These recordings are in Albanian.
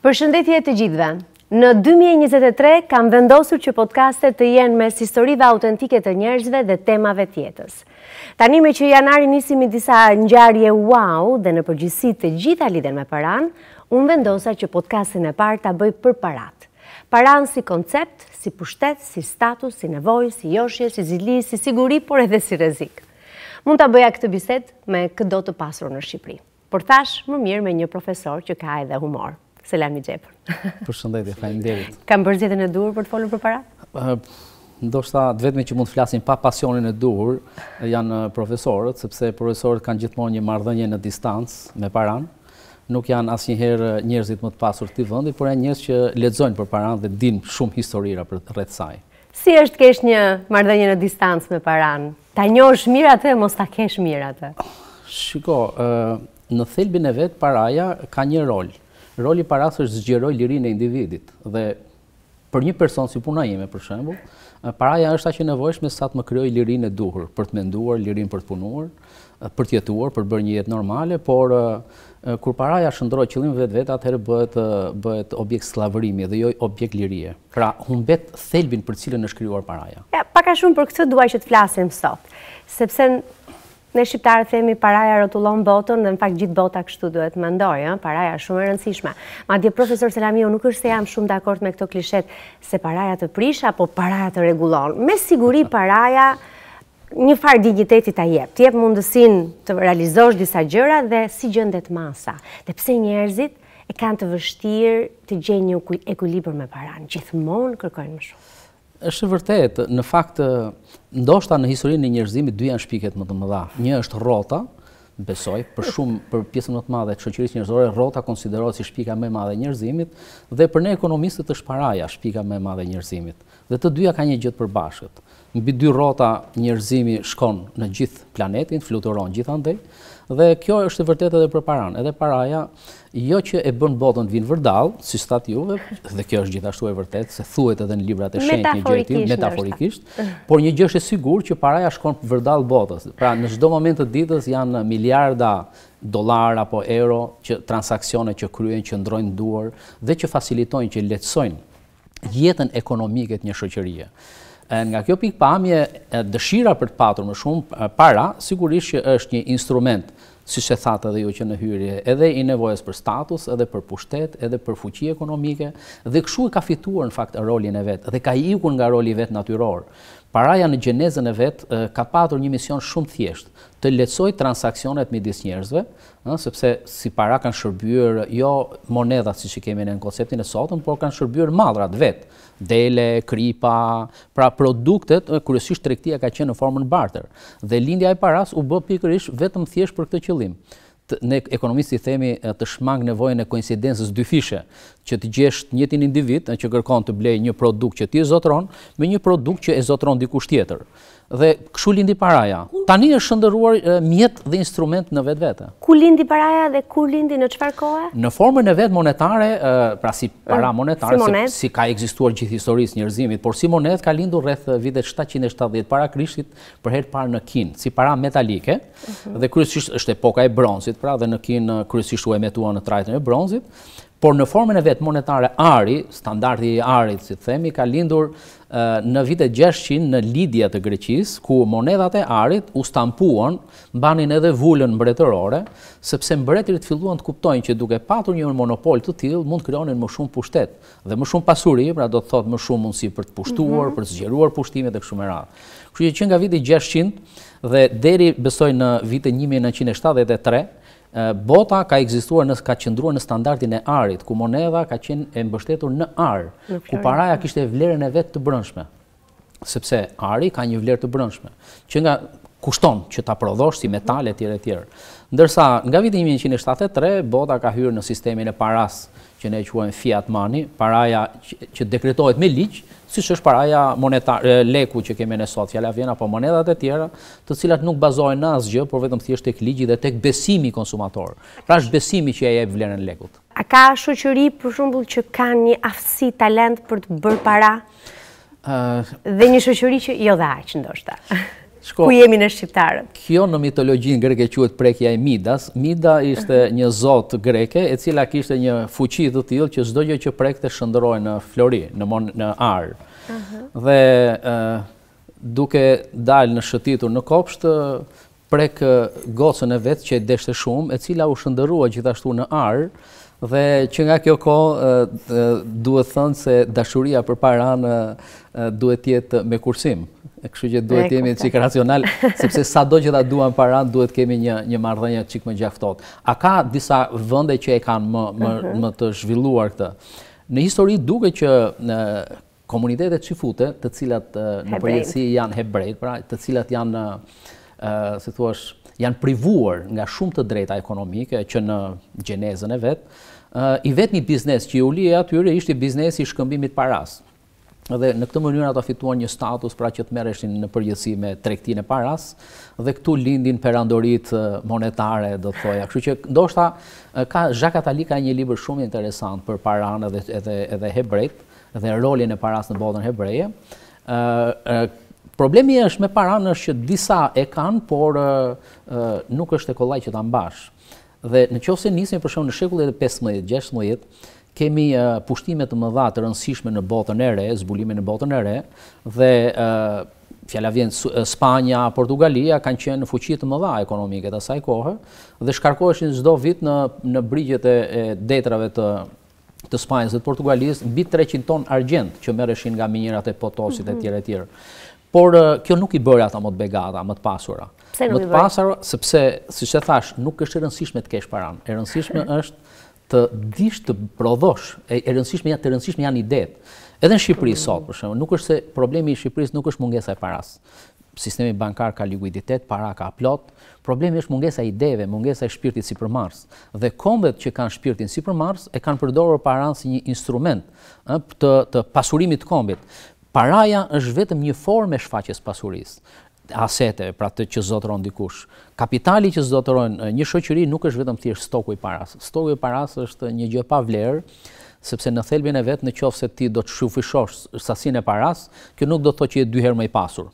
Për shëndetje të gjithve, në 2023 kam vendosur që podcastet të jenë mes historive autentike të njerëzve dhe temave tjetës. Tanime që janari nisimi disa njarje wow dhe në përgjësit të gjitha lidhen me paran, unë vendosa që podcastin e parë ta bëj për parat. Paran si koncept, si pushtet, si status, si nevoj, si joshje, si zili, si siguri, por edhe si rezik. Mund ta bëja këtë biset me këdo të pasur në Shqipëri. Por thash, më mirë me një profesor që ka edhe humor. Selam i gjepër. Për shëndetje, e fajnë Kam bërgjetën e dur për të folën për para? Ndo shta, dë vetëme që mund të flasin pa pasionin e dur, janë profesorët, sepse profesorët kanë gjithmonë një mardhënje në distancë me paranë. Nuk janë asë njëherë njërzit më të pasur të të vëndi, por e njës që ledzojnë për paranë dhe din shumë historira për të saj. Si është kesh një mardhënje në distancë me paranë? Ta njosh mirë atë mos ta kesh mirë atë? Shiko, në thelbin e vetë, paraja ka një rolë roli parasë është zgjeroj lirin e individit. Dhe për një person si puna jeme, për shembul, paraja është a që nevojshme sa të më kryoj lirin e duhur, për të menduar, lirin për të punuar, për tjetuar, për bërë një jetë normale, por kur paraja shëndroj qëllim vetë vetë, atëherë bëhet, bëhet objekt slavërimi dhe joj objekt lirie. Pra, humbet thelbin për cilën është kryuar paraja. Ja, paka shumë për këtë duaj që të flasim sot, sepse Ne shqiptarë themi paraja rotullon botën dhe në fakt gjithë bota kështu duhet më ndojë, paraja shumë e rëndësishme. Ma dje profesor Selamio, nuk është se jam shumë dhe akort me këto klishet se paraja të prisha apo paraja të regulon. Me siguri paraja një farë digitetit a jep, të jep mundësin të realizosh disa gjëra dhe si gjëndet masa. Dhe pse njerëzit e kanë të vështirë të gjenjë një ekulibër me paranë, gjithmonë kërkojnë më shumë është vërtet, në fakt, ndoshta në historinë e njerëzimit dy janë shpiket më të mëdha. Një është rrota, besoj, për shumë për pjesën më të madhe të shoqërisë njerëzore, rrota konsiderohet si shpika më e madhe e njerëzimit dhe për ne ekonomistët është paraja shpika më e madhe e njerëzimit. Dhe të dyja kanë një gjë të përbashkët. Mbi dy rrota njerëzimi shkon në gjithë planetin, fluturon andej, dhe kjo është e edhe për paran, edhe paraja jo që e bën botën të vinë vërdalë, si stat juve, dhe kjo është gjithashtu e vërtet, se thuet edhe në librat e shenjë një gjëti, metaforikisht, por një gjështë e sigur që paraja shkon për botës. Pra në shdo moment të ditës janë miliarda dolar apo euro që transakcione që kryen, që ndrojnë duar, dhe që facilitojnë, që letësojnë jetën ekonomiket një shëqërije. Nga kjo pikpamje, dëshira për të patur më shumë para, sigurisht që është një instrument të si që thatë edhe ju që në hyrje, edhe i nevojës për status, edhe për pushtet, edhe për fuqi ekonomike, dhe këshu e ka fituar në fakt rolin e vetë, dhe ka i ikun nga roli vetë natyror. Paraja në gjenezën e vetë ka patur një mision shumë thjesht, të lecoj transakcionet me disë njerëzve, sepse si para kanë shërbjur jo monedat si që kemi në në konceptin e sotën, por kanë shërbjur madrat vetë, dele, kripa, pra produktet, kërësisht të rektia ka qenë në formën barter. Dhe lindja e paras u bë pikërish vetëm thjesht për këtë qëllim ne ekonomisti themi të shmang nevojën e koincidencës dyfishe, që të gjesh të njëjtin individ që kërkon të blejë një produkt që ti e zotron me një produkt që e zotron dikush tjetër dhe këshu lindi paraja. Tani është shëndëruar mjet dhe instrument në vetë vete. Ku lindi paraja dhe ku lindi në qëfar kohë? Në formën e vetë monetare, pra si para monetare, si ka egzistuar gjithë historisë njërzimit, por si monet ka lindu rreth vitet 770 para krishtit për herë parë në kinë, si para metalike, mhm. dhe kërësisht është epoka e bronzit, pra dhe në kinë kërësisht u emetua në trajtën e bronzit, por në formën e vetë monetare ari, standardi ari, si të themi, ka lindur në vite 600 në Lidia të Greqis, ku monedat e arit u stampuan, banin edhe vullën mbretërore, sepse mbretërit filluan të kuptojnë që duke patur një monopol të tilë, mund kryonin më shumë pushtet dhe më shumë pasuri, pra do të thotë më shumë mundësi për të pushtuar, mhm. për të zgjeruar pushtimit dhe këshumë e radhë. Kështu që që nga vite 600 dhe deri besoj në vite 1973, bota ka egzistuar, ka qëndruar në standartin e arit, ku moneda ka qenë e mbështetur në arë, ku paraja kishte vlerën e vetë të brëndshme, sepse ari ka një vlerë të brëndshme, që nga kushton që ta prodhosh si metale tjere tjere. Ndërsa, nga vitin 1973, bota ka hyrë në sistemin e parasë, që ne quajmë fiat money, paraja që dekretohet me ligjë, si është paraja leku që kemi ne sot, fjala vjena, po monedat e tjera, të cilat nuk bazojnë në asgjë, por vetëm thjesht të ligji dhe tek besimi konsumatorë. Pra është besimi që e jep vlerën lekut. A ka shoqëri për shembull që ka një aftësi talent për të bërë para? Dhe një shoqëri që jo dhe aqë ndoshta. Ku jemi në Shqiptarët? Kjo në mitologjin greke quet prekja e Midas. Mida ishte mhm. një zotë greke, e cila kishte një fuqi të tjilë, që zdojë që prekte shëndëroj në flori, në monë në arë. Mhm. Dhe duke dalë në shëtitur në kopshtë, prek gocën e vetë që e deshte shumë, e cila u shëndërua gjithashtu në arë, dhe që nga kjo ko, duhet thënë se dashuria për paranë duhet tjetë me kursimë. Kështu që duhet të jemi qikë racional, sepse sa do që da duam para, duhet kemi një marrëdhënie qikë më gjaftot. A ka disa vënde që e kanë mhm. më të zhvilluar këtë? Në histori duke që komunitetet qifute, të cilat në përjetësi janë hebrejt, pra, të cilat janë, si thua, janë privuar nga shumë të drejta ekonomike që në gjenezën e vetë, i vetë një biznes që u li e atyre ishte biznes i shkëmbimit parasë dhe në këtë mënyrë ata fituan një status pra që të merreshin në përgjithsi me tregtinë e paras dhe këtu lindin perandorit monetare do të thoja. Kështu që ndoshta ka Jacques ka një libër shumë interesant për paranë dhe edhe edhe hebrejt dhe rolin e paras në botën hebreje. ë Problemi është me paranë është që disa e kanë por nuk është e kollaj që ta mbash. Dhe në se njësim, për shkak në shekullin e 15-16 Kemi pushtime të mëdha të rëndësishme në botën e re, zbulime në botën e re, dhe fjala vjen Spanja, Portugalia kanë qenë në fuqi të mëdha ekonomike saj kohë dhe shkarkoheshin çdo vit në në brigjet e detrave të të Spanjës dhe të në mbi 300 ton argjenti që merreshin nga minjërat e Potosit e mhm. tjere tjere. Por kjo nuk i bëri ata më të begata, më të pasura. Më të pasura sepse siç e thash, nuk është e rëndësishme të kesh paran. e rëndësishme është të dish të prodhosh, e rëndësishme janë, të rëndësishme janë idetë. Edhe në Shqipëri sot, për shumë, nuk është se problemi i Shqipëris nuk është mungesa e parasë. Sistemi bankar ka liquiditet, para ka plot. Problemi është mungesa ideve, mungesa e shpirtit si për Mars. Dhe kombet që kanë shpirtin si për Mars e kanë përdorë paran si një instrument të pasurimit kombit. Paraja është vetëm një formë e shfaqjes pasurisë asete, pra të që zotëron dikush. Kapitali që zotëron një shoqëri nuk është vetëm thjesht stoku i parasë. Stoku i parasë është një gjë pa vlerë, sepse në thelbin e vetë në qofë se ti do të shufishosh sasin e parasë, kjo nuk do të që jetë dyherë më i pasur.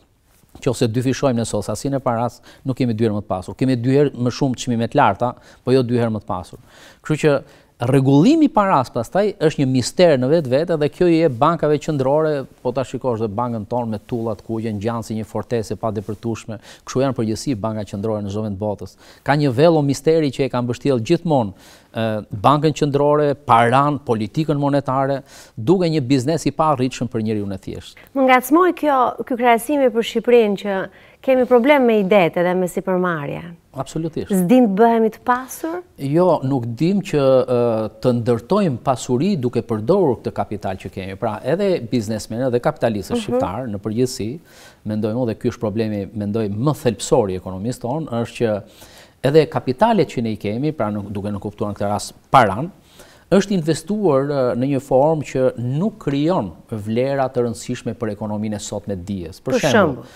Qofë se dyfishojmë nësot sasin e parasë, nuk kemi dyherë më të pasur. Kemi dyherë më shumë të larta, po jo dyherë më të pasur. Kërë që regullimi paras pastaj është një mister në vetë vete dhe kjo i e bankave qëndrore, po ta shikosh dhe bankën tonë me tullat ku gjenë gjansi një fortese pa dhe përtushme, këshu janë përgjësi banka qëndrore në zovend botës. Ka një velo misteri që e kam bështilë gjithmonë bankën qëndrore, paran, politikën monetare, duke një biznes i pa rritëshën për njëri unë e thjeshtë. Më nga të smoj kjo kërësime për Shqiprin që kemi problem me idet edhe me si përmarja. Absolutisht. Zdim të bëhemi të pasur? Jo, nuk dim që të ndërtojmë pasuri duke përdorur këtë kapital që kemi. Pra edhe biznesmenë dhe kapitalisë mhm. shqiptarë në përgjithsi, mendojmë dhe kjo është problemi, mendoj më thelpsori ekonomisë tonë, është që edhe kapitalet që ne i kemi, pra duke në kuptuar në këtë ras paranë, është investuar në një formë që nuk kryon vlerat të rëndësishme për ekonomin e sot me Për shembo,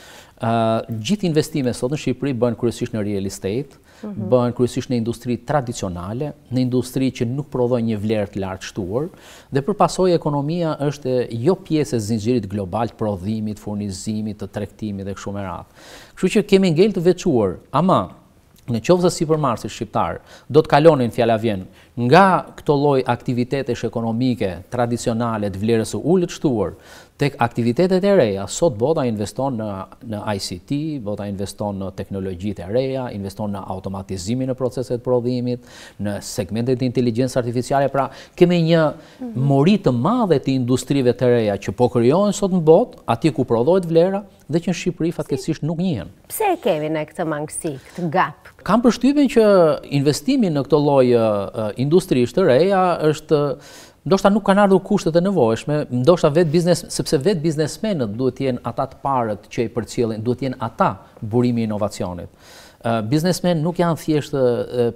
gjithë investime sot në Shqipëri bëhen kryesisht në real estate, mhm. bëhen kryesisht në industri tradicionale, në industri që nuk prodhon një vlerë të lartë shtuar, dhe për pasojë ekonomia është jo pjesë e zinxhirit global të prodhimit, furnizimit, të tregtimit dhe kështu me radhë. Kështu që kemi ngel të veçuar, ama në qoftë se supermarketi shqiptar do të kalonin fjala vjen nga këto lloj aktivitetesh ekonomike tradicionale të vlerës së ulët shtuar, Tek aktivitetet e reja, sot bota investon në ICT, bota investon në teknologjit e reja, investon në automatizimi në proceset prodhimit, në segmentet e inteligencë artificiale, pra keme një morit të madhe të industrive të reja që po kryojnë sot në bot, ati ku prodhojt vlera, dhe që në Shqipëri fatkecish nuk njën. Pse e kemi në këtë mangësi, këtë gap? Kam përshtypjen që investimi në këto lojë industrisht të reja është ndoshta nuk kanë ardhur kushtet e nevojshme, ndoshta vet biznes sepse vet biznesmenët duhet të jenë ata të parët që i përcjellin, duhet të jenë ata burimi i inovacionit. Biznesmen nuk janë thjesht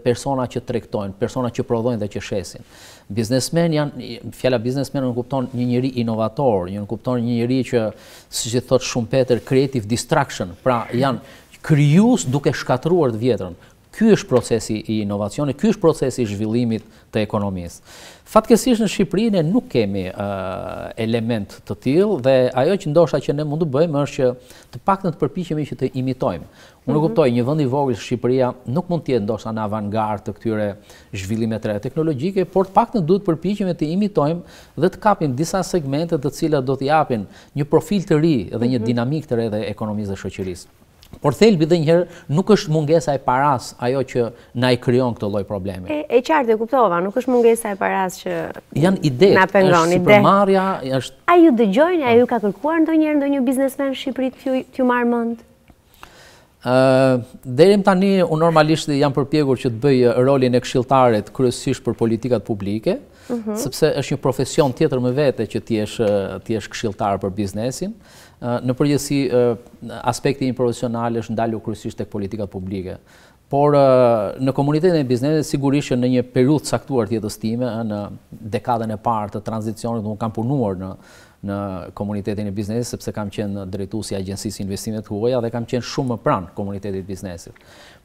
persona që trektojnë, persona që prodhojnë dhe që shesin. Biznesmen janë, fjalla biznesmen në kupton një njëri inovator, një në kupton një njëri që, si që thotë shumë petër, creative distraction, pra janë kryus duke shkatruar të vjetërën, ky është procesi i inovacionit, ky është procesi i zhvillimit të ekonomisë. Fatkesish në Shqipërinë nuk kemi element të til, dhe ajo që ndosha që ne mundu bëjmë është që të pak në të përpishemi që të imitojmë. Unë në mhm. kuptoj, një vëndi voglë Shqipëria nuk mund tjetë ndosha në avantgard të këtyre zhvillime të teknologjike, por të pak në duhet përpishemi të imitojmë dhe të kapim disa segmentet të cilat do t'japin një profil të ri dhe një mhm. dinamik të re dhe ekonomisë dhe shëqërisë. Por thelbi dhe njëherë nuk është mungesa e paras ajo që na i kryon këtë loj problemi. E qartë e kuptova, nuk është mungesa e paras që na pengon, ide. Janë ide, është përmarja, është... A ju dëgjojnë, a ju ka kërkuar ndo njerë ndo një biznesmen Shqipëri të ju marë mëndë? Derim tani, unë normalisht jam përpjegur që të bëjë rolin e kshiltaret kryesisht për politikat publike, mhm. sepse është një profesion tjetër më vete që t'jesh kshiltar për biznesin, në përgjësi aspekti imporvisional është ndalu kërësisht të politikat publike. Por në komunitetin e biznesit, sigurisht që në një peryut saktuar tjetës time, në dekadën e partë të transicionit, nuk kam punuar në në komunitetin e biznesit, sepse kam qenë drejtu si agjensis investimet huaja dhe kam qenë shumë më pranë komunitetit biznesit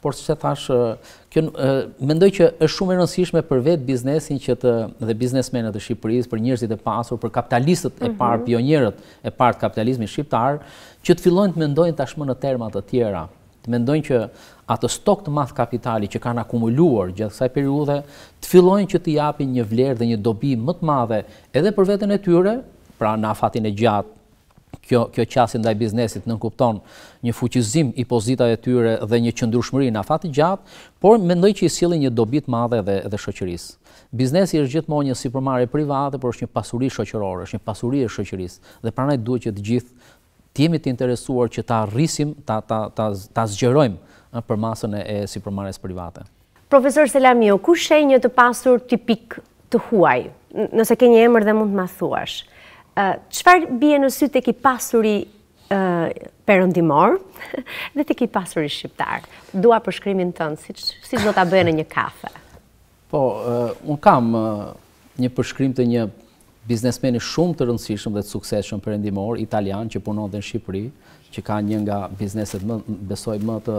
por që thash, mendoj që është shumë e rëndësishme për vetë biznesin dhe biznesmenet e Shqipëris, për njërzit e pasur, për kapitalistët e mhm. parë, pionjerët e parë të kapitalizmi Shqiptar, që të fillojnë të mendojnë tashmë në termat të tjera, të mendojnë që atë stok të math kapitali që kanë akumuluar gjithë kësaj periude, të fillojnë që të japin një vlerë dhe një dobi më të madhe edhe për vetën e tyre, pra në fatin e gjatë kjo kjo qasje ndaj biznesit nën kupton një fuqizim i pozitave të tyre dhe një qëndrueshmëri në afat të gjatë, por mendoj që i sjellin një dobi të madhe edhe edhe shoqërisë. Biznesi është gjithmonë një supermarket private, por është një pasuri shoqërore, është një pasuri e shoqërisë dhe prandaj duhet që të gjithë të jemi të interesuar që ta arrisim, ta ta ta ta zgjerojmë për masën e, e supermarketës private. Profesor Selamiu, ku shenjë të pasur tipik të huaj? Nëse ke një emër dhe mund të më thuash qëfar bje në sy të ki pasuri perëndimor dhe të ki pasuri shqiptar? Dua për shkrymin tënë, si që do të bëjë në një kafe? Po, unë kam një përshkrim të një biznesmeni shumë të rëndësishëm dhe të sukseshëm përëndimor, italian që punon dhe në Shqipëri, që ka një nga bizneset besoj më të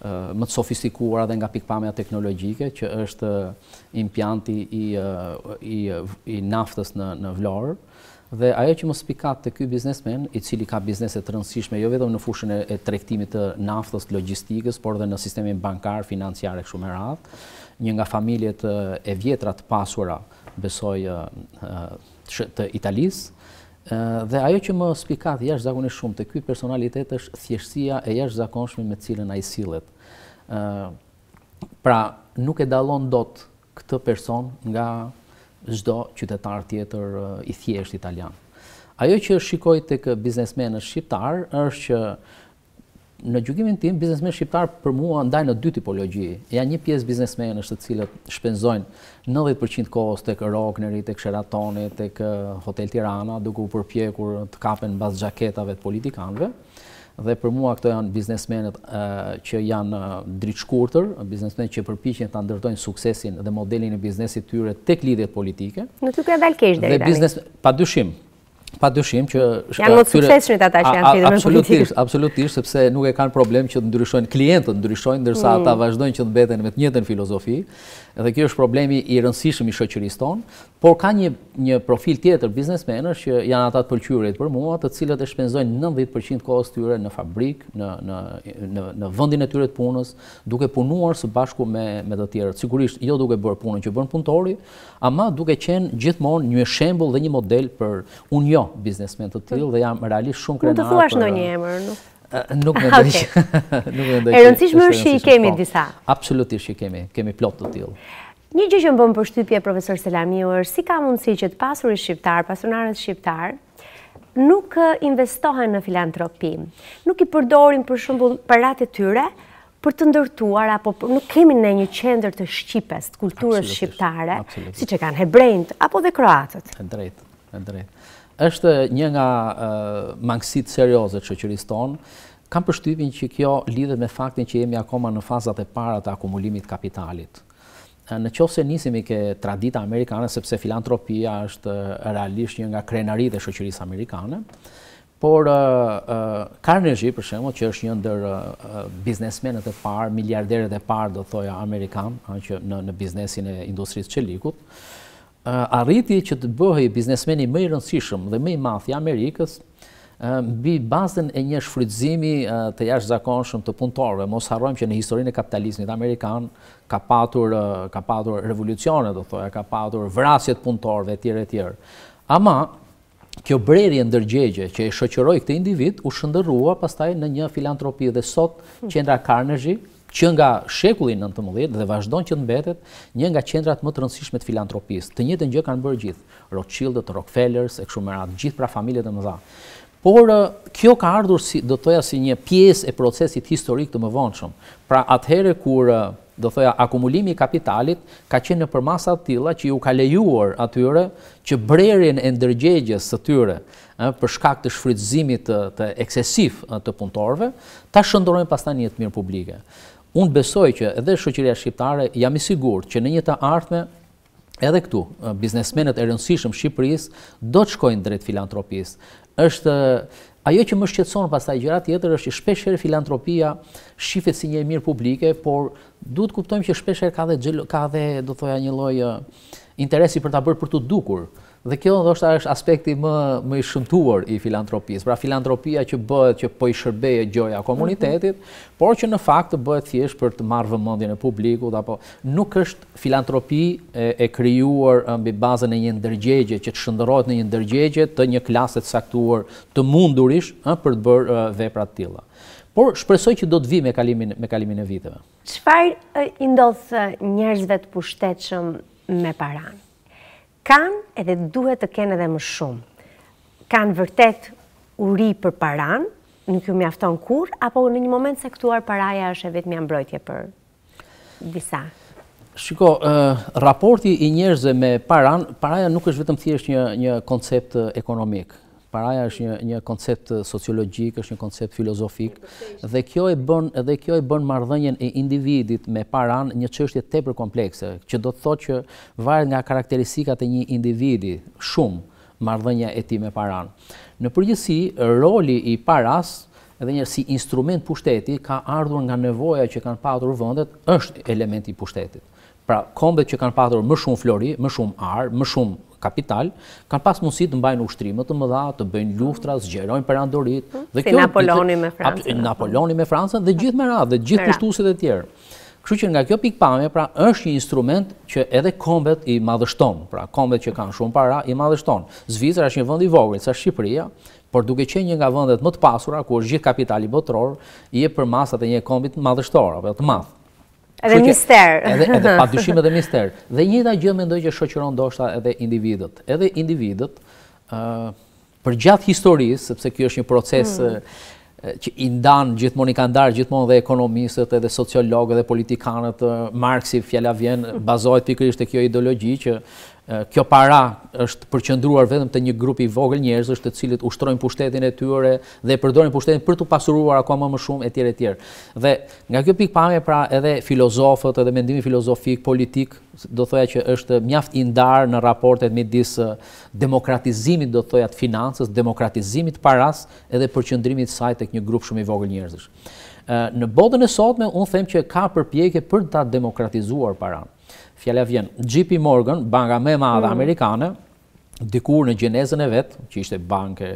më të sofistikuara dhe nga pikpamja teknologjike, që është impjanti i naftës në vlorë, Dhe ajo që më spikat të ky biznesmen, i cili ka biznese të rëndësishme jo vetëm në fushën e tregtimit të naftës, logjistikës, por edhe në sistemin bankar, financiar e kështu me radhë, një nga familjet e vjetra të pasura, besoj të Italisë, dhe ajo që më spikat jashtëzakonisht shumë të ky personalitet është thjeshtësia e jashtëzakonshme me cilën ai sillet. ë Pra, nuk e dallon dot këtë person nga zdo qytetar tjetër eh, i thjesht italian. Ajo që shikoj të kë biznesmenë shqiptar, është që në gjukimin tim, biznesmenë shqiptar për mua ndaj në dy tipologi. Ja një pjesë biznesmenë është të cilët shpenzojnë 90% kohës të kë Rokneri, të kë Sheratoni, të kë eh, Hotel Tirana, duku përpjekur të kapen bas gjaketave të politikanve dhe për mua këto janë biznesmenet që janë shkurëtër, biznesmenet që përpichin të ndërtojnë suksesin dhe modelin e biznesit tyre tek lidhjet politike. Në të kërë dhe lkesh dhe i dhe. Pa dyshim, pa dyshim që... Janë më të suksesin të ata që janë fidhën në politikë. Absolutisht, sepse nuk e kanë problem që të ndryshojnë, klientët ndryshojnë, dërsa ata mm. vazhdojnë që të beten me të njëtën filozofi, dhe kjo është problemi i rëndësishëm i shoqërisë tonë, por ka një një profil tjetër biznesmenësh që janë ata të pëlqyrit për mua, të cilët e shpenzojnë 90% të kohës tyre në fabrikë, në në në në vendin e tyre të punës, duke punuar së bashku me me të tjerët. Sigurisht, jo duke bërë punën që bën punëtori, ama duke qenë gjithmonë një shembull dhe një model për unë jo biznesmen të tillë dhe jam realisht shumë krenar. Mund të thuash ndonjë emër, nuk? Nuk me ndërgjë. E rëndësishme është që i kemi disa? Absolutisht që i kemi, kemi plot të tjilë. Një gjë që më bëmë për shtypje, profesor Selamiu, është si ka mundësi që të pasurit shqiptar, pasurinarët shqiptar, nuk investohen në filantropim, nuk i përdorin për shumë parat e tyre për të ndërtuar, apo nuk kemi në një qender të shqipes, të kulturës shqiptare, si që kanë hebrejnët, apo dhe kroatët. E drejtë, e drejtë është një nga mangësit serioze të qëqëris tonë, kam përshtypin që kjo lidhe me faktin që jemi akoma në fazat e para të akumulimit kapitalit. Në qofë se nisimi ke tradita amerikane, sepse filantropia është realisht një nga krenari dhe shëqëris amerikane, por Carnegie, për shemo, që është një ndër biznesmenet e parë, miljarderet e parë, do të thoja, amerikanë, në biznesin e industrisë qëllikut, arriti që të bëhej biznesmeni më i rëndësishëm dhe më i madh i Amerikës mbi bazën e një shfrytëzimi të jashtëzakonshëm të punëtorëve. Mos harrojmë që në historinë e kapitalizmit amerikan ka patur ka pasur revolucione, do thoya, ka patur vrasje të punëtorëve etj etj. Ama kjo brerje ndërgjegje që e shoqëroi këtë individ u shndërrua pastaj në një filantropi dhe sot qendra Carnegie që nga shekulli 19 dhe vazhdon që në mbetet një nga qendrat më të rëndësishme të filantropisë. Të njëjtën gjë kanë bërë gjithë, Rothschildët, Rockefellers e kështu me radhë, gjithë pra familjet e mëdha. Por kjo ka ardhur si do thoya si një pjesë e procesit historik të mëvonshëm. Pra atëhere kur do thoya akumulimi i kapitalit ka qenë në përmasa të tilla që ju ka lejuar atyre që brerin e ndërgjegjes së tyre për shkak të shfrytëzimit të, eksesif të punëtorëve, ta shëndrojnë pastaj në të mirë publike. Unë besoj që edhe shëqëria shqiptare jam i sigur që në një të artme, edhe këtu, uh, biznesmenet e rëndësishëm Shqipëris, do të shkojnë drejt filantropis. Êshtë, uh, ajo që më shqetson pas taj tjetër jetër, është që shpesher filantropia shqifet si një e mirë publike, por du të kuptojmë që shpesher ka dhe, do të thoja një lojë, uh, interesi për të bërë për të dukur. Dhe kjo ndoshta është aspekti më më i shëmtuar i filantropisë. Pra filantropia që bëhet që po i shërbejë gjoja komunitetit, mhm. por që në fakt bëhet thjesht për të marrë vëmendjen e publikut apo nuk është filantropi e, e krijuar mbi bazën e një ndërgjegje që të shndërrohet në një ndërgjegje të një klase të caktuar të mundurish ë për të bërë vepra të tilla. Por shpresoj që do të vi me kalimin me kalimin e viteve. Çfarë i ndodh njerëzve të pushtetshëm me paranë? kanë edhe duhet të kenë edhe më shumë. Kanë vërtet uri për paranë, nuk ju mjafton kur, apo në një moment këtuar paraja është e vetë mja mbrojtje për disa? Shiko, raporti i njerëzve me paran, paraja nuk është vetëm thjesht një, një koncept ekonomik paraja është një një koncept sociologjik, është një koncept filozofik dhe kjo e bën edhe kjo e bën marrëdhënien e individit me paran një çështje tepër komplekse, që do të thotë që varet nga karakteristikat e një individi shumë marrëdhënia e tij me paran. Në përgjithësi, roli i paras edhe një si instrument pushteti ka ardhur nga nevoja që kanë patur vëndet, është elementi i pushtetit. Pra, kombet që kanë patur më shumë flori, më shumë ar, më shumë kapital, kanë pas mundësi të mbajnë ushtrimet të mëdha, të bëjnë luftra, zgjerojnë për andorit. Mm-hmm. Si Napoloni me Fransën. Napoloni me Francën dhe gjithë me radhë, dhe gjithë kushtusit e tjerë. Kështu që nga kjo pikpame, pra është një instrument që edhe kombet i madhështon, pra kombet që kanë shumë para i madhështon. Zvizër është një vënd i vogërit, sa Shqipëria, por duke qenë një nga vëndet më të pasura, ku është gjithë kapitali botëror, i e për masat e një kombit madhështor, apë të madhë. Edhe mister. Edhe pa dyshim edhe mister. Dhe njëta gjë me ndoj që shoqëron është edhe individet. Edhe individet, për gjatë historisë, sepse kjo është një proces mm. që i ndanë gjithmonë i ka ndarë gjithmonë dhe ekonomisët edhe sociologët edhe politikanët, Marksi, Fjallavjen, mm. bazojt pikrisht e kjo ideologi që kjo para është përqendruar vetëm te një grup i vogël njerëzish të cilët ushtrojnë pushtetin e tyre dhe përdojnë përdorin pushtetin për të pasuruar aq më shumë e tjere e dhe nga kjo pikpamje pra edhe filozofët edhe mendimi filozofik politik do thoya që është mjaft i ndar në raportet midis demokratizimit do thoya të financës, demokratizimit të parasë edhe përqendrimit saj tek një grup shumë i vogël njerëzish Në bodën e sotme, unë them që ka përpjeke për të demokratizuar paranë. Fjallat vjen, J.P. Morgan, banga me madhe mm. Amerikanë, dikur në gjenezën e vetë, që ishte bankë,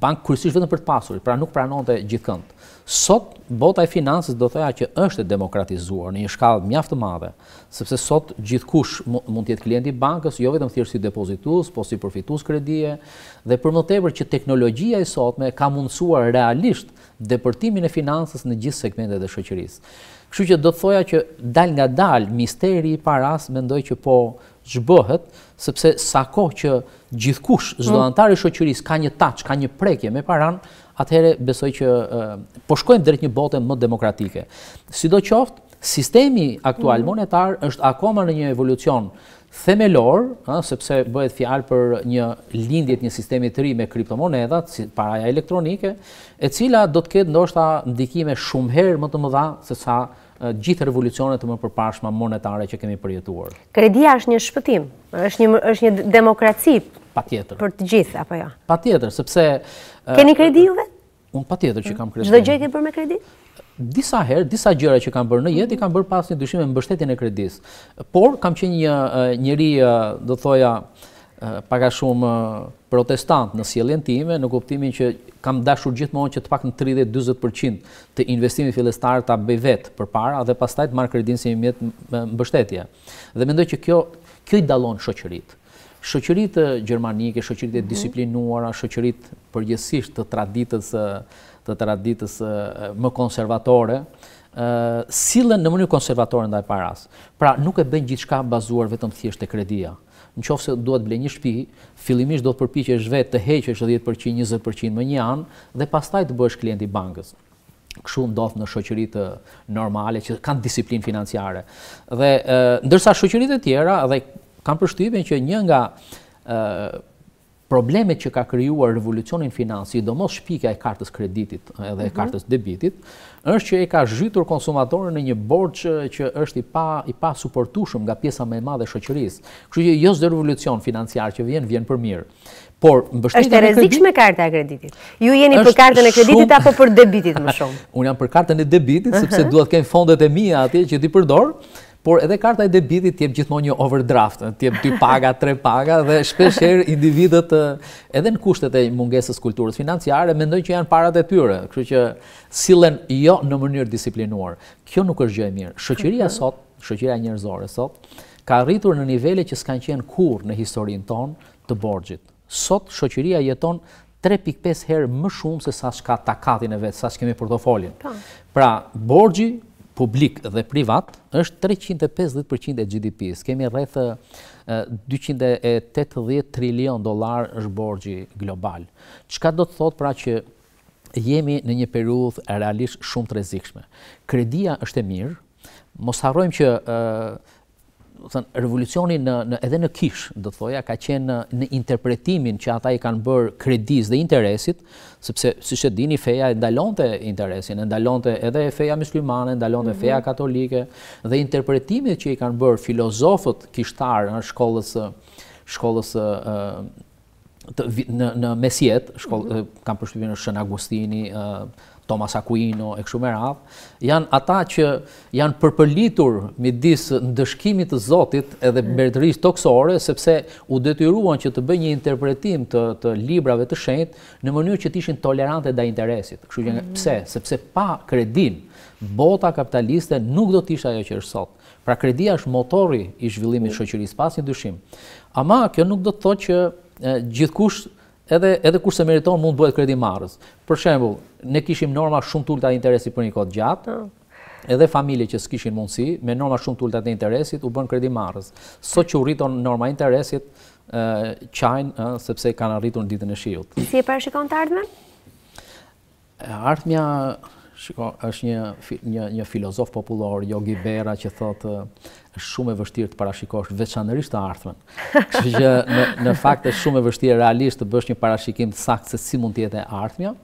bankë kërësishë vetëm për të pasur, pra nuk pranon të gjithë këndë. Sot, botaj finansës do thëja që është demokratizuar në një shkallë mjaftë madhe, sepse sot gjithë kush mund tjetë klienti bankës, jo vetëm thjerë si depozitus, po si përfitus kredie, dhe për më tepër që teknologjia i sotme ka mundësuar realisht depërtimin e finansës në gjithë segmente dhe shëqërisë. Kështu që do të thoja që dal nga dal, misteri i paras, mendoj që po zhbohet, sepse sa ko që gjithkush, zdo mm. antari shoqyris, ka një taq, ka një prekje me paran, atëhere besoj që poshkojmë drejt një bote më demokratike. Sido qoftë, sistemi aktual mm. monetar është akoma në një evolucion themelor, sepse bëhet fjalë për një lindjet një sistemi të ri me kriptomonedat, paraja elektronike, e cila do të ketë ndoshta ndikime shumë herë më të më dha se sa gjithë revolucionet të më përpashma monetare që kemi përjetuar. Kredia është një shpëtim, është një, është një demokraci për të gjithë, apo jo? Pa tjetër, sepse... Keni kredi juve? Unë pa tjetër që kam kredi. Zdo gjë e ke për me kredi? Disa herë, disa gjëra që kam bërë në jetë, i kam bërë pas një dushime më bështetjen e kredis. Por, kam qenë një, njëri, do thoja, paka shumë protestant në sjelen time, në kuptimin që kam dashur gjithmonë që të pak në 30-20% të investimit fillestar të bëj vetë për para dhe pastaj të marr kredin si një mjetë mbështetje. Dhe mendoj që kjo, kjo i dallon shoqëritë. Shoqëritë e Gjermanike, shoqërit e disiplinuara, shoqëritë mhm. përgjësisht të traditës, të traditës më konservatore, silën në mënyrë konservatore ndaj paras. Pra nuk e bën gjithë shka bazuar vetëm thjesht e kredia në qofë se duhet blenjë një shpi, fillimisht do të përpikje është vetë të heqesh 10%, 20% më një anë, dhe pastaj të bësh klienti bankës. Këshu ndodhë në shoqëritë normale, që kanë disiplinë financiare. Dhe ndërsa shoqëritë tjera, dhe kanë përshtypen që një nga problemet që ka kryuar revolucionin finansi, do mos shpikja e kartës kreditit edhe e mhm. kartës debitit, është që e ka zhytur konsumatorën në një borç që është i pa suportushëm nga pjesa me madhe shëqërisë. Kështë që jështë jo dhe revolucion financiar që vjen, vjen për mirë. Êshtë e me karta e kreditit? Ju jeni për kartën e kreditit apo për debitit më shumë? Unë jam për kartën e debitit, sepse duhet kemë fondet e mija atje që ti përdorë, por edhe karta e debitit tjep gjithmonë një overdraft, tjep 2 paga, 3 paga, dhe shpesher individet eh, edhe në kushtet e mungesës kulturës financiare, mendojnë që janë parat e tyre, kështë që silen jo në mënyrë disiplinuar. Kjo nuk është gjë e mirë. Shëqiria sot, shëqiria njërzore sot, ka rritur në nivele që s'kan qenë kur në historinë tonë të borgjit. Sot, shëqiria jeton 3.5 herë më shumë se sa shka takatin e vetë, sa shkemi portofolin. Po. Pra, borgji publik dhe privat, është 350% e GDP-s. Kemi rrethë 280 trilion dolar është borgji global. Qka do të thotë pra që jemi në një periudh realisht shumë të rezikshme? Kredia është e mirë, mos harrojmë që thënë, revolucioni në, në, edhe në kish, do të thoja, ka qenë në, në interpretimin që ata i kanë bërë kredis dhe interesit, sepse, si që dini, feja e ndalon të interesin, e ndalon të edhe feja mislimane, e ndalon të feja mhm. katolike, dhe interpretimit që i kanë bërë filozofët kishtarë në shkollës, shkollës të, në, në mesjet, shkollë, mm -hmm. kam përshpivin në Shën Agustini, Thomas Aquino e kështu me radhë, janë ata që janë përpëllitur midis disë në dëshkimit të zotit edhe mërëtëris mm. të kësore, sepse u detyruan që të bëjnë një interpretim të librave të shenjt në mënyrë që të ishin tolerante dhe interesit. Kështu që mm. pse, sepse pa kredin, bota kapitaliste nuk do të ishte ajo që është sot. Pra kredia është motori i zhvillimit mm. shëqërisë pas një dëshim. Ama, kjo nuk do të thot që gjithkusht Edhe edhe se meriton mund të bëhet kredi marrës. Për shembull, ne kishim norma shumë të ulta të interesit për një kohë të gjatë, mm. edhe familje që s'kishin mundësi, me norma shumë të ulta të interesit u bën kredi marrës. So që u rriton norma interesit ë qajnë sepse kanë arritur ditën e shiut. Si e parashikon të ardhme? Ardhmja, shikoj, është një një një filozof popullor Yogi Berra që thotë shumë e vështirë të parashikosh veçanërisht të ardhmen. Kështu që në, në fakt është shumë e vështirë realisht të bësh një parashikim të saktë se si mund të jetë e ardhmja,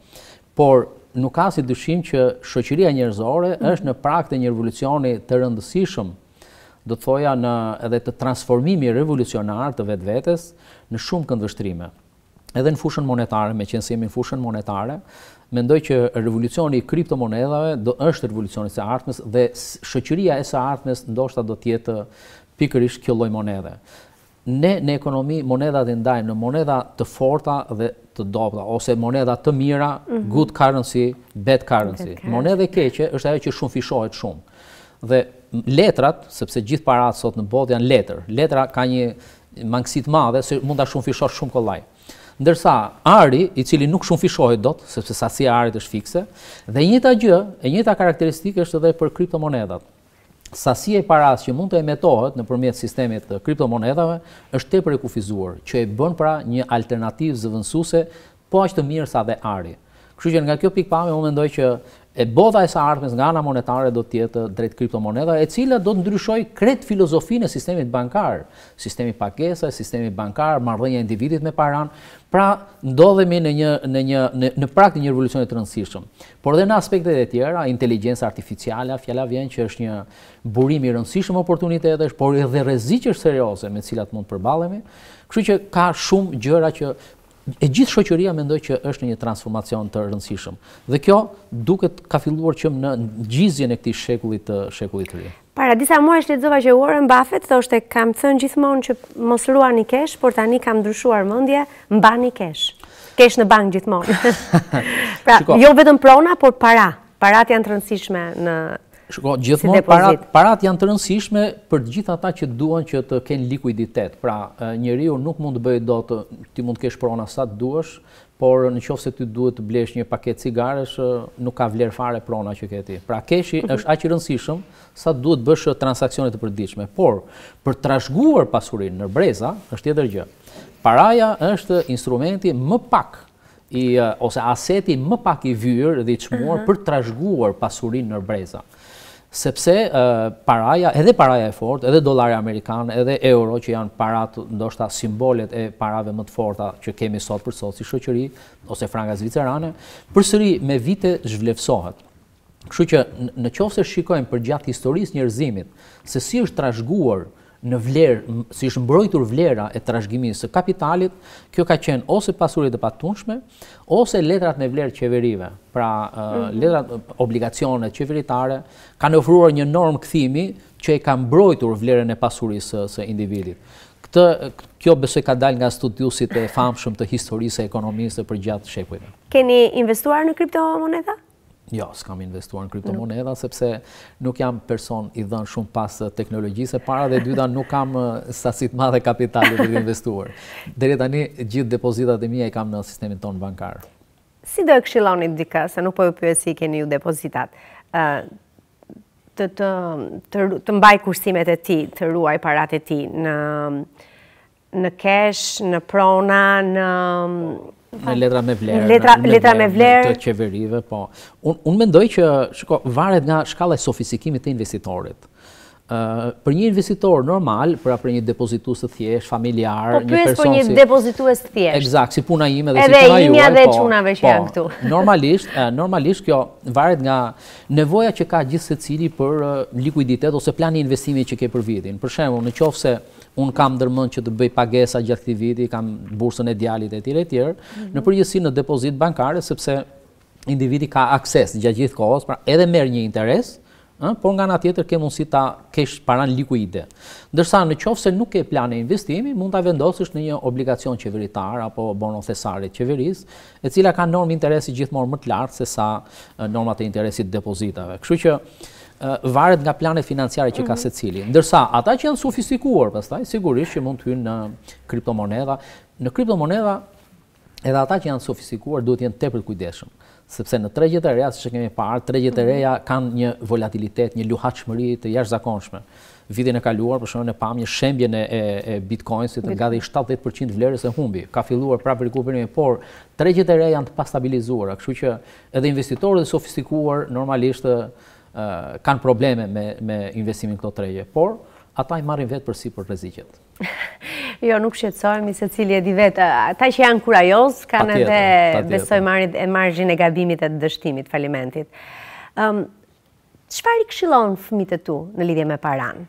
por nuk ka si dyshim që shoqëria njerëzore mhm. është në prag të një revolucioni të rëndësishëm, do të thoja në edhe të transformimi revolucionar të vetvetes në shumë këndvështrime. Edhe në fushën monetare, meqense jemi në fushën monetare, mendoj që revolucioni i kriptomonedhave do është revolucioni i artmes dhe shoqëria e së artmes ndoshta do të jetë uh, pikërisht kjo lloj monedhe. Ne në ekonomi monedhat e ndajmë në monedha të forta dhe të dobta ose monedha të mira, mm -hmm. good currency, bad currency. Okay. Monedha e keqe është ajo që shumë fishohet shumë. Dhe letrat, sepse gjithë paratë sot në botë janë letër. Letra ka një mangësi të madhe se mund ta shumë fishosh shumë kollaj. Mm ndërsa ari, i cili nuk shumë fishohet dot, sepse sasia arit është fikse, dhe njëta gjë, e njëta karakteristikë është edhe për kriptomonedat. Sasia e paras që mund të emetohet në sistemit të kriptomonedave, është te për e kufizuar, që e bën pra një alternativë zëvënsuse, po ashtë të mirë sa dhe ari. Kështë që nga kjo pikpame, më mendoj që e bodha e sa ardhmes nga ana monetare do tjetë drejt kriptomoneda, e cila do të ndryshoj kretë filozofi në sistemi bankar, sistemi pakesa, sistemi bankar, marrënja individit me paran, pra ndodhemi në praktin një revolucionit të rëndësishëm. Por dhe në aspektet e tjera, inteligencë artificiale, a fjala vjen që është një burimi rëndësishëm oportunitetesh, por edhe rezicjës seriose me cilat mund përbalemi, Kështu që ka shumë gjëra që e gjithë shoqëria mendoj që është në një transformacion të rëndësishëm. Dhe kjo duket ka filluar që në gjizjen e këti shekullit të shekullit të rrë. Para, disa mua është letëzova që Warren Buffett, thoshte kam thënë gjithmonë që mos një kesh, por tani kam ndryshuar mëndje, mba një kesh. Kesh në bank gjithmonë. Pra, jo vetëm prona, por para. Parat janë të rëndësishme Shko, gjithmonë, parat janë të rëndësishme për gjitha ta që duan që të kenë likuiditet. Pra, njeri u nuk mund të bëjë do të, ti mund të kesh prona sa të duash, por në qofë se ty duhet të blesh një paket cigaresh, nuk ka vlerë fare prona që keti. Pra, keshi mhm. është aqë rëndësishme sa të duhet bëshë transakcionit të përdiqme. Por, për të trashguar pasurin në breza, është tjetër gjë. Paraja është instrumenti më pak ose aseti më pak i vyrë dhe i qëmuar mhm. për trashguar pasurin në breza sepse paraja, edhe paraja e fort, edhe dolari amerikanë, edhe euro që janë paratë, ndoshta simbolet e parave më të forta që kemi sot për sot si shëqëri, ose franga zvicerane, përsëri me vite zhvlefsohet. Kështu që në qofë se shikojmë për gjatë historisë njërzimit, se si është trashguar në vlerë, si është mbrojtur vlera e trashgimin së kapitalit, kjo ka qenë ose pasurit e patunshme, ose letrat në vlerë qeverive, pra mhm. letrat obligacionet qeveritare, ka ofruar një normë këthimi që e ka mbrojtur vlerën e pasurisë së individit. Këtë, kjo besoj ka dal nga studiusit e famshëm të historisë e ekonomisë dhe për gjatë shekujve. Keni investuar në kriptomoneta? Jo, s'kam investuar në kryptomoneda, sepse nuk jam person i dhënë shumë pas uh, teknologjisë, para dhe dyta nuk kam uh, sasit madhe kapitalit dhe investuar. Dere tani, gjithë depozitat e mija i kam në sistemin tonë bankarë. Si do e këshilonit dika, se nuk po e pyve si i keni ju depozitat, uh, të mbaj kursimet e ti, të ruaj parat e ti, në cash, në prona, në... Në letra me vlerë. Në letra me vlerë. Të qeverive, po. Unë mendoj që, varet nga shkala e sofistikimit të investitorit. Për një investitor normal, pra për një depozitus të thjesht, familjar, po një person si... Po përës për një depozitus të thjesht. Exakt, si puna ime dhe si puna juaj. Edhe imja po. dhe qunave që po, janë këtu. Normalisht, normalisht kjo varet nga nevoja që ka gjithë se cili për likuiditet ose plani investimi që ke për vitin. Për shemë, në qofë se unë kam dërmën që të bëj pagesa gjatë këti viti, kam bursën e djalit e tjere tjere, mhm. në përgjësi në depozit bankare, sepse individi ka akses gjatë gjithë kohës, pra edhe merë një interes, por nga nga tjetër ke mundësi ta kesh paran likuide. Ndërsa në qofë se nuk ke plan e investimi, mund të vendosisht në një obligacion qeveritar apo bono thesarit qeveris, e cila ka norm interesi gjithmor më të lartë se sa normat e interesit depozitave. Kështu që varet nga planet financiare që ka mhm. se cili. Ndërsa, ata që janë sofistikuar, përstaj, sigurisht që mund të hynë në kriptomoneda. Në kriptomoneda, edhe ata që janë sofistikuar, duhet jenë tepër kujdeshëm. Sepse në tregjet e reja, si që kemi parë, tregjet e mhm. reja kanë një volatilitet, një luhaqëmëri të jash zakonshme. Vidin e kaluar, për shumë në pam një shembje në bitcoinsit, nga dhe 70% vlerës e humbi. Ka filluar prapë rekuperimi, por tregjet e reja janë të pastabilizuar. Kështu që edhe investitorët e sofistikuar, normalishtë kanë probleme me, me investimin këto treje, por ata i marrin vetë përsi për rezikjet. jo, nuk shqetsojmë, se cili e di vetë. Ata që janë kurajoz, kanë edhe besoj marrin e margjin e gabimit e dështimit, falimentit. Um, Qëfar i këshilon fëmite tu në lidhje me paranë?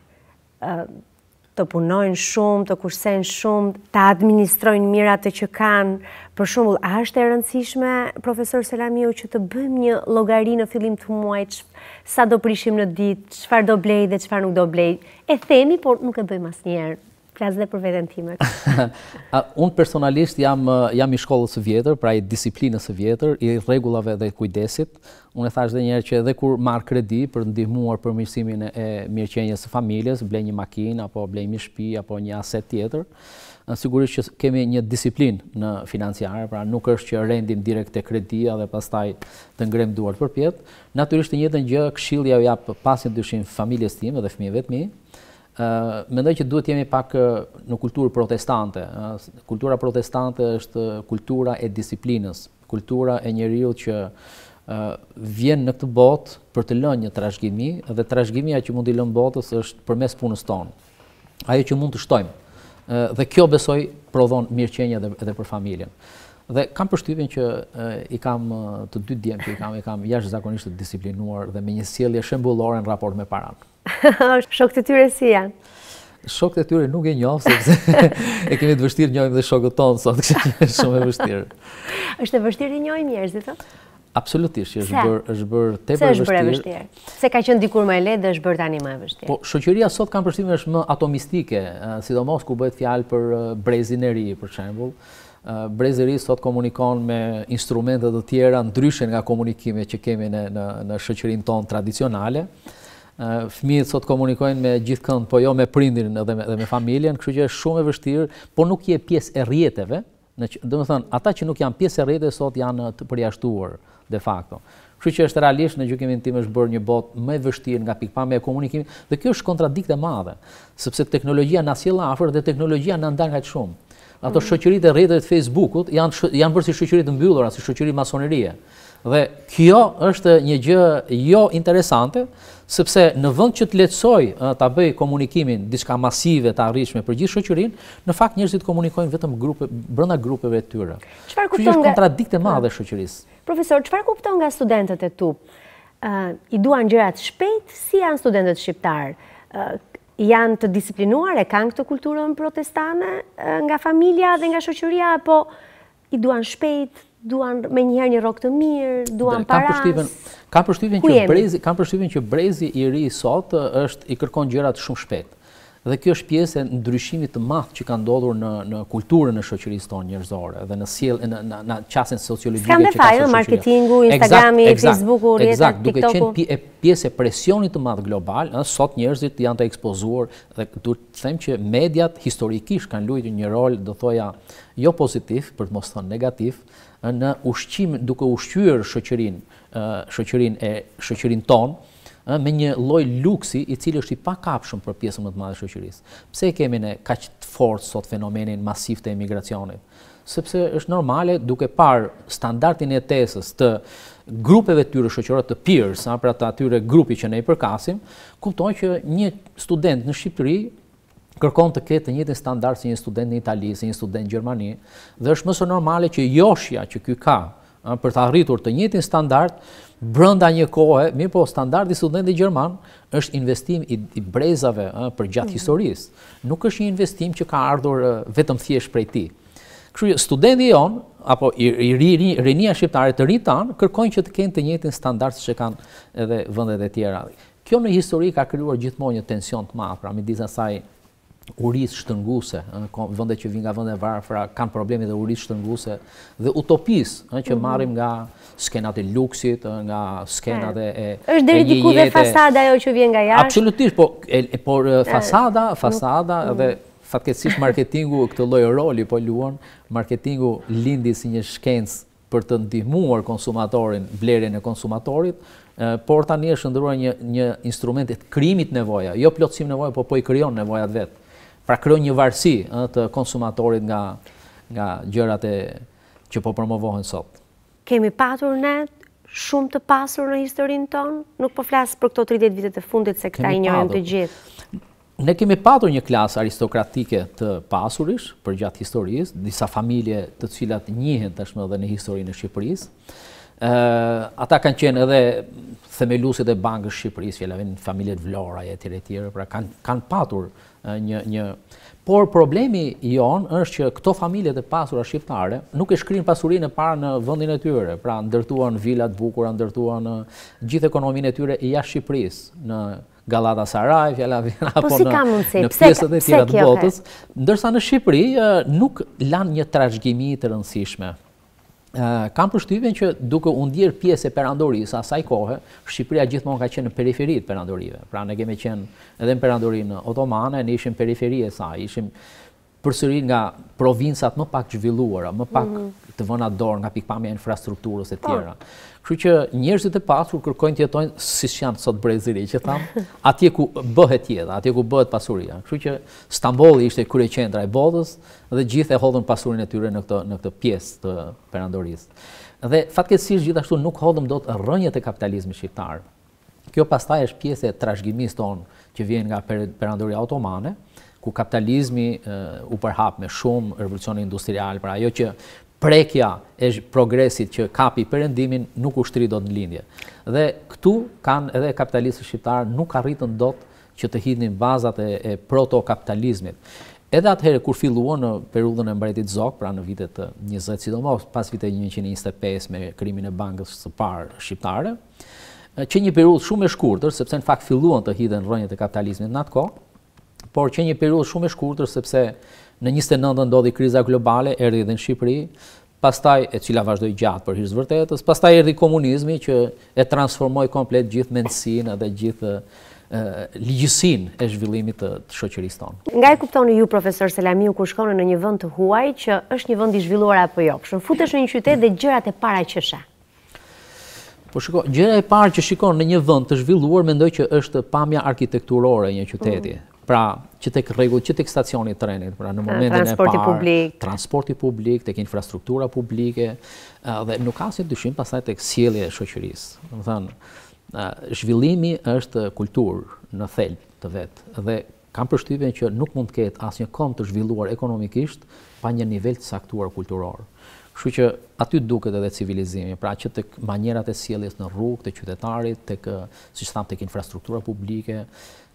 të punojnë shumë, të kursen shumë, të administrojnë mirat të që kanë. Për shumë, a është e rëndësishme, profesor Selamio, që të bëjmë një logari në fillim të muaj, që, sa do prishim në ditë, qëfar do blej dhe qëfar nuk do blej. E themi, por nuk e bëjmë asë njerë. Flas dhe për veten time. Unë personalisht jam jam i shkollës së vjetër, pra i disiplinës së vjetër, i rregullave dhe i kujdesit. Unë e thash edhe një herë që edhe kur marr kredi për të ndihmuar për mirësimin e mirëqenjes së familjes, blej një makinë apo blej një shtëpi apo një aset tjetër, sigurisht që kemi një disiplinë në financiare, pra nuk është që rendim direkt te kredia dhe pastaj të ngrem duart përpjet. Natyrisht të njëjtën gjë këshilli ajo jap pasi dyshim familjes time dhe fëmijëve të mi mendoj që duhet jemi pak në kulturë protestante. Kultura protestante është kultura e disiplinës, kultura e njeriut që vjen në këtë botë për të lënë një trashgimi dhe a që mund të lënë botës është përmes punës tonë. Ajo që mund të shtojmë. Dhe kjo besoj prodhon mirëqenje edhe për familjen. Dhe kam përshtypjen që i kam të dy djemë i kam jashtë zakonisht të disiplinuar dhe me një sielje shembullore në raport me paranë. Shokët e tyre si janë? Shokët e tyre nuk e njohë, sepse e kemi të vështirë njojmë dhe shokët tonë, sot kështë që e shumë e vështirë. është e vështirë i njojmë njërë, zi të? Absolutisht, është bërë tepër vështirë. Se është bërë vështirë? Se ka qënë dikur më e ledë dhe është bërë tani më e vështirë? Po, shoqëria sot kanë përstimë është më atomistike, sidomos ku bëhet fjalë për brezin e ri, për qembul. Brezin sot komunikon me instrumentet dhe tjera, ndryshen nga komunikime që kemi në shëqërin tonë tradicionale fëmijët sot komunikojnë me gjithë kënd, po jo me prindin edhe me, edhe me familjen, kështu që është shumë e vështirë, por nuk je pjesë e rrjeteve, në që, dhe më thënë, ata që nuk janë pjesë e rrjeteve sot janë të përjashtuar, de facto. Kështu që është realisht në gjykimin tim është bërë një bot më e vështirë nga pikpamja e komunikimit, dhe kjo është kontradiktë e madhe, sepse teknologjia na sjell afër dhe teknologjia na ndan nga shumë. Ato mm. shoqëritë e rrjeteve të Facebookut janë janë bërë si shoqëri të mbyllura, si shoqëri masonerie. Dhe kjo është një gjë jo interesante, sëpse në vënd që të letësoj të bëj komunikimin diska masive të arrishme për gjithë shëqyrin, në fakt njërësit komunikojnë vetëm brënda grupeve të tyre. Që është kontradikte e madhe shëqyrisë. Profesor, që kupton nga studentët e tu? I duan gjërat shpejt, si janë studentët shqiptarë? Janë të disiplinuar e kanë këtë kulturën protestane nga familja dhe nga shëqyria, apo i duan shpejt, duan me njëherë një rokë të mirë, duan paras. ku jemi? kam përshtyven që brezi i ri i sot është i kërkon gjërat shumë shpekt. Dhe kjo është pjesë e ndryshimit të mathë që ka ndodhur në kulturën në shoqërisë tonë njërzore dhe në qasën sociologi që ka shoqëria. Skam dhe fajë, marketingu, Instagrami, Facebooku, rjetët, TikToku. Duke qenë pjesë e presionit të mathë global, sot njërzit janë të ekspozuar dhe të them që mediat historikisht kanë lujtë një rol, do thoja, jo pozitiv, për të mos thonë negativ, në ushqim duke ushqyer shoqërin, ë shoqërin e shoqërin ton, me një lloj luksi i cili është i pakapshëm për pjesën më të madhe të shoqërisë. Pse e kemi ne kaq të fortë sot fenomenin masiv të emigracionit? Sepse është normale duke parë standardin e tesës të grupeve të tyre shoqëror të peers, pra të atyre grupi që ne i përkasim, kupton që një student në Shqipëri kërkon të ketë të njëjtin standard si një student në Itali, si një student në Gjermani, dhe është më së normali që joshja që ky ka për të arritur të njëjtin standard brenda një kohe, mi po standardi studenti gjerman është investim i brezave për gjatë mhm. historisë. Nuk është një investim që ka ardhur vetëm thjesht prej ti. Kjo studenti jon apo i, i, i rinia shqiptare të ritan kërkojnë që të kenë të njëjtin standard siç kanë edhe vendet e tjera. Kjo në histori ka krijuar gjithmonë një tension të madh pra midis asaj uris shtënguse, vende që vijnë nga vende varfra kanë probleme të uris shtënguse dhe utopisë që mhm. marrim nga skenat e luksit, nga skenat e Është deri diku dhe fasada ajo që vjen nga jashtë. Absolutisht, po por fasada, fasada mhm. dhe fatkeqësisht marketingu këtë lloj roli po luan, marketingu lindi si një shkencë për të ndihmuar konsumatorin, blerjen e konsumatorit, por tani është ndryruar një një instrument të krijimit nevoja, jo plotësim nevoja, por po i krijon nevojat vetë pra kryon një varësi të konsumatorit nga, nga gjërat e që po promovohen sot. Kemi patur ne shumë të pasur në historinë tonë, nuk po flasë për këto 30 vitet e fundit se këta i njërën të gjithë. Ne kemi patur një klasë aristokratike të pasurish për gjatë historisë, disa familje të cilat njëhen të shmë dhe në historinë e Shqipërisë. Ata kanë qenë edhe themelusit e bankës Shqipërisë, fjellavin familjet Vlora e tjere tjere, pra kanë, kanë patur një një por problemi jon është që këto familje të pasura shqiptare nuk e shkrin pasurinë e parë në vendin e tyre, pra ndërtuan vila të bukura, ndërtuan në gjithë ekonominë e tyre jashtë Shqipërisë në Galatasaray, Fjalavin apo si në, në pjesët e tjera të botës, ndërsa në Shqipëri nuk lan një trashëgimi të rëndësishme Kam përshtyven që duke undirë pjesë e perandorisë, asaj kohë, Shqipëria gjithmonë ka qenë në periferit perandorive. Pra ne keme qenë edhe në perandorinë otomane, në ishim periferie sa, ishim përsërin nga provinsat më pak zhvilluara, më pak mhm të vëna dorë nga pikpamja infrastrukturës e po. tjera. Kështu që njërësit e pasur kërkojnë jetojnë, si shënë të sot breziri, që thamë, atje ku bëhet tjeda, atje ku bëhet pasuria. Kështu që Stamboli ishte kërë e qendra e bodës dhe gjithë e hodhën pasurin e tyre në këtë pjesë të perandorisë. Dhe fatkesisht gjithashtu nuk hodhëm do të rënjët e kapitalizmi shqiptarë. Kjo pastaj është pjesë e trashgjimis tonë që vjen nga perandoria otomane, ku kapitalizmi u përhap me shumë revolucionin industrial, pra ajo që prekja e progresit që kapi përëndimin nuk u shtri do të në lindje. Dhe këtu kanë edhe kapitalistë shqiptarë nuk arritën do të që të hitnin bazat e proto-kapitalizmit. Edhe atëherë kur filluon në perudën e mbretit Zok, pra në vitet 20, sidomos pas vitet 1925 me krimin e bankës së parë shqiptare, që një perudë shumë e shkurëtër, sepse në fakt filluon të hidhen rënjët e kapitalizmit në atë kohë, por që një periudhë shumë e shkurtër sepse në 29 ndodhi kriza globale, erdi edhe në Shqipëri, pastaj e cila vazhdoj gjatë për hirës vërtetës, pastaj erdi komunizmi që e transformoj komplet gjithë mendësin edhe gjithë ligjësin e zhvillimit të shoqërisë tonë. Nga e kuptoni ju, profesor Selamiu, ku shkonë në një vënd të huaj, që është një vënd i zhvilluar apo jo, përshën futesh në një qytet dhe gjërat e para që shë. Po shiko, gjëra e parë që shikon në një vënd të zhvilluar, mendoj që është pamja arkitekturore një qyteti. Mhm pra që tek regullë, që tek stacionit trenit, pra në pra, momentin e parë, transporti publik, tek infrastruktura publike, eh, dhe nuk ka si të dyshim pasaj tek sielje e shoqërisë. Në thënë, eh, zhvillimi është kultur në thellë të vetë, dhe kam përshtyve që nuk mund të ketë asë një kom të zhvilluar ekonomikisht pa një nivel të saktuar kulturarë. Kështu që aty duket edhe civilizimi, pra që të manjerat e sjelljes në rrugë, të qytetarit, të siç thamë, të infrastruktura publike,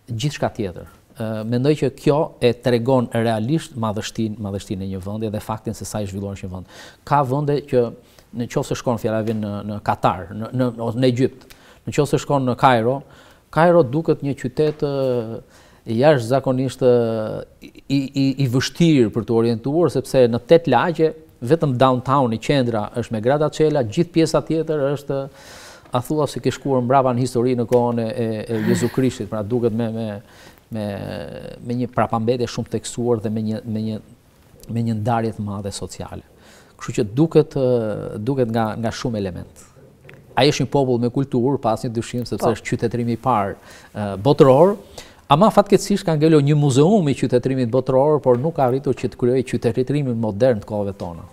gjithë shka tjetër. Mendoj që kjo e të regon realisht madhështin, madhështin e një vëndi dhe faktin se sa i zhvillon është një vënd. Ka vënde që në qo se shkon fjaravin në, në Katar, në, në, në Egypt, në qo se shkon në Kairo, Kairo duket një qytet jashtë zakonisht i, i, i vështirë për të orientuar, sepse në tet lagje vetëm downtown i qendra është me grada qela, gjithë pjesa tjetër është a thua se kishkuar mbrava në histori në kohën e Jezu Krishtit, pra duket me një prapambete shumë teksuar dhe me një ndarjet madhe sociale. Kështu që duket nga shumë element. A jesh një popull me kulturë, pas një dyshim, sepse po. është qytetrimi parë botërorë, Ama fatkecish kanë gëllo një muzeum i qytetrimit botëror, por nuk arritur që të kryoj qytetrimit modern të kohëve tonë.